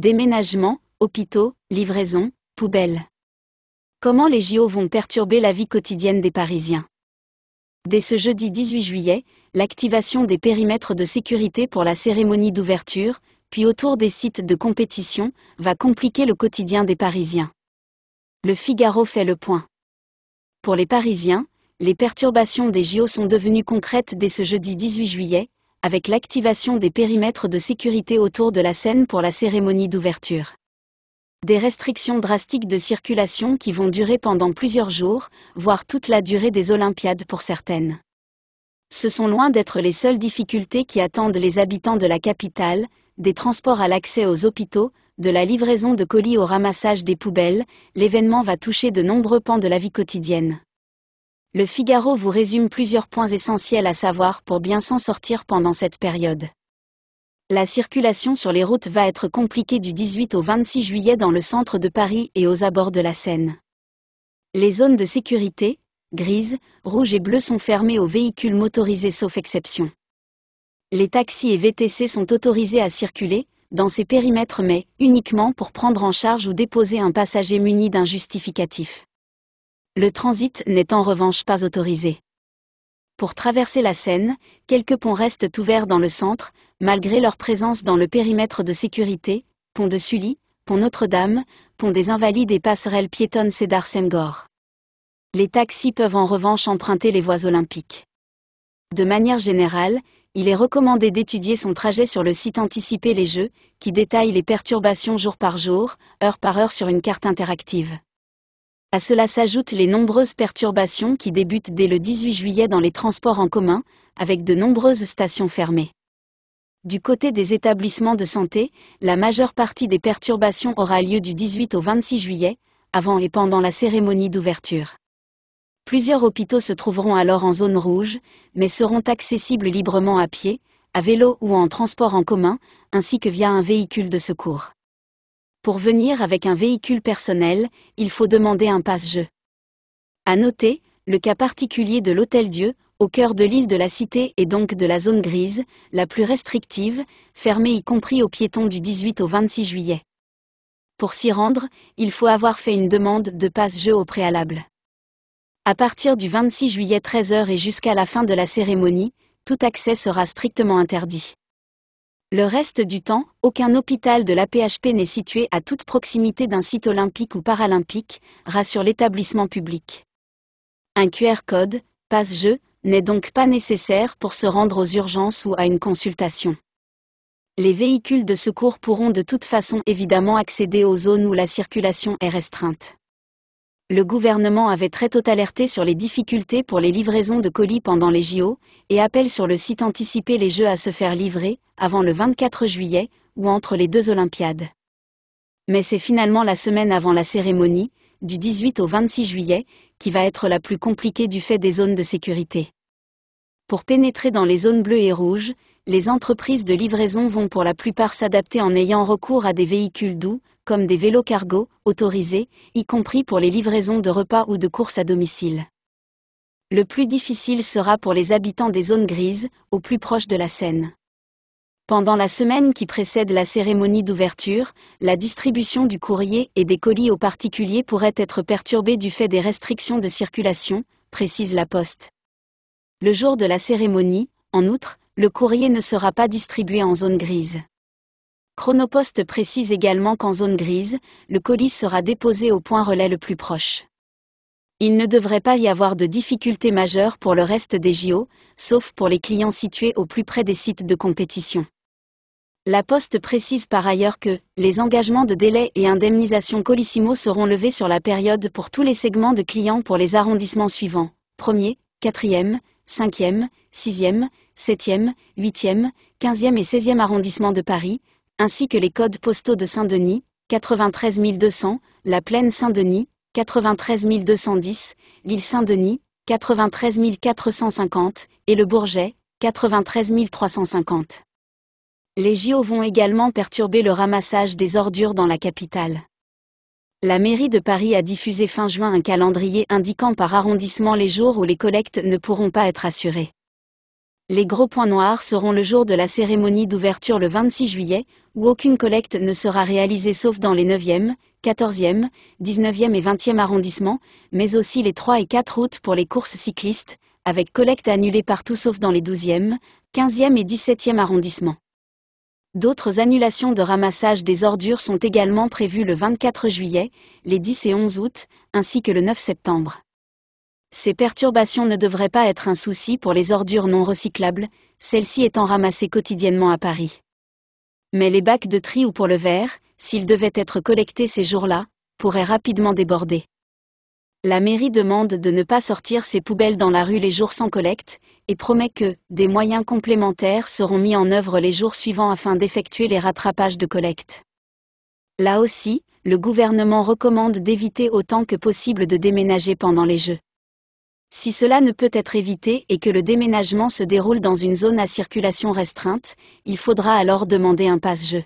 Déménagement, hôpitaux, livraisons, poubelles. Comment les JO vont perturber la vie quotidienne des Parisiens Dès ce jeudi 18 juillet, l'activation des périmètres de sécurité pour la cérémonie d'ouverture, puis autour des sites de compétition, va compliquer le quotidien des Parisiens. Le Figaro fait le point. Pour les Parisiens, les perturbations des JO sont devenues concrètes dès ce jeudi 18 juillet, avec l'activation des périmètres de sécurité autour de la scène pour la cérémonie d'ouverture. Des restrictions drastiques de circulation qui vont durer pendant plusieurs jours, voire toute la durée des Olympiades pour certaines. Ce sont loin d'être les seules difficultés qui attendent les habitants de la capitale, des transports à l'accès aux hôpitaux, de la livraison de colis au ramassage des poubelles, l'événement va toucher de nombreux pans de la vie quotidienne. Le Figaro vous résume plusieurs points essentiels à savoir pour bien s'en sortir pendant cette période. La circulation sur les routes va être compliquée du 18 au 26 juillet dans le centre de Paris et aux abords de la Seine. Les zones de sécurité, grises, rouges et bleues sont fermées aux véhicules motorisés sauf exception. Les taxis et VTC sont autorisés à circuler, dans ces périmètres mais uniquement pour prendre en charge ou déposer un passager muni d'un justificatif. Le transit n'est en revanche pas autorisé. Pour traverser la Seine, quelques ponts restent ouverts dans le centre, malgré leur présence dans le périmètre de sécurité, pont de Sully, pont Notre-Dame, pont des Invalides et passerelle piétonne Cédar semgor Les taxis peuvent en revanche emprunter les voies olympiques. De manière générale, il est recommandé d'étudier son trajet sur le site Anticiper les Jeux, qui détaille les perturbations jour par jour, heure par heure sur une carte interactive. À cela s'ajoutent les nombreuses perturbations qui débutent dès le 18 juillet dans les transports en commun, avec de nombreuses stations fermées. Du côté des établissements de santé, la majeure partie des perturbations aura lieu du 18 au 26 juillet, avant et pendant la cérémonie d'ouverture. Plusieurs hôpitaux se trouveront alors en zone rouge, mais seront accessibles librement à pied, à vélo ou en transport en commun, ainsi que via un véhicule de secours pour venir avec un véhicule personnel, il faut demander un passe-jeu. À noter, le cas particulier de l'Hôtel Dieu, au cœur de l'île de la Cité et donc de la zone grise, la plus restrictive, fermée y compris aux piétons du 18 au 26 juillet. Pour s'y rendre, il faut avoir fait une demande de passe-jeu au préalable. À partir du 26 juillet 13h et jusqu'à la fin de la cérémonie, tout accès sera strictement interdit. Le reste du temps, aucun hôpital de l'APHP n'est situé à toute proximité d'un site olympique ou paralympique, rassure l'établissement public. Un QR code, passe-jeu, n'est donc pas nécessaire pour se rendre aux urgences ou à une consultation. Les véhicules de secours pourront de toute façon évidemment accéder aux zones où la circulation est restreinte le gouvernement avait très tôt alerté sur les difficultés pour les livraisons de colis pendant les JO, et appelle sur le site anticipé les Jeux à se faire livrer, avant le 24 juillet, ou entre les deux Olympiades. Mais c'est finalement la semaine avant la cérémonie, du 18 au 26 juillet, qui va être la plus compliquée du fait des zones de sécurité. Pour pénétrer dans les zones bleues et rouges, les entreprises de livraison vont pour la plupart s'adapter en ayant recours à des véhicules doux, comme des vélos cargo, autorisés, y compris pour les livraisons de repas ou de courses à domicile. Le plus difficile sera pour les habitants des zones grises, au plus proche de la Seine. Pendant la semaine qui précède la cérémonie d'ouverture, la distribution du courrier et des colis aux particuliers pourrait être perturbée du fait des restrictions de circulation, précise la Poste. Le jour de la cérémonie, en outre, le courrier ne sera pas distribué en zone grise. Chronopost précise également qu'en zone grise, le colis sera déposé au point relais le plus proche. Il ne devrait pas y avoir de difficultés majeures pour le reste des JO, sauf pour les clients situés au plus près des sites de compétition. La Poste précise par ailleurs que les engagements de délai et indemnisation Colissimo seront levés sur la période pour tous les segments de clients pour les arrondissements suivants 1er, 4e, 5e, 6e, 7e, 8e, 15e et 16e arrondissements de Paris, ainsi que les codes postaux de Saint-Denis, 93 200, la Plaine Saint-Denis, 93 210, l'île Saint-Denis, 93 450, et le Bourget, 93 350. Les JO vont également perturber le ramassage des ordures dans la capitale. La mairie de Paris a diffusé fin juin un calendrier indiquant par arrondissement les jours où les collectes ne pourront pas être assurées. Les gros points noirs seront le jour de la cérémonie d'ouverture le 26 juillet, où aucune collecte ne sera réalisée sauf dans les 9e, 14e, 19e et 20e arrondissements, mais aussi les 3 et 4 août pour les courses cyclistes, avec collecte annulée partout sauf dans les 12e, 15e et 17e arrondissements. D'autres annulations de ramassage des ordures sont également prévues le 24 juillet, les 10 et 11 août, ainsi que le 9 septembre. Ces perturbations ne devraient pas être un souci pour les ordures non recyclables, celles-ci étant ramassées quotidiennement à Paris. Mais les bacs de tri ou pour le verre, s'ils devaient être collectés ces jours-là, pourraient rapidement déborder. La mairie demande de ne pas sortir ses poubelles dans la rue les jours sans collecte, et promet que des moyens complémentaires seront mis en œuvre les jours suivants afin d'effectuer les rattrapages de collecte. Là aussi, le gouvernement recommande d'éviter autant que possible de déménager pendant les Jeux. Si cela ne peut être évité et que le déménagement se déroule dans une zone à circulation restreinte, il faudra alors demander un passe-jeu.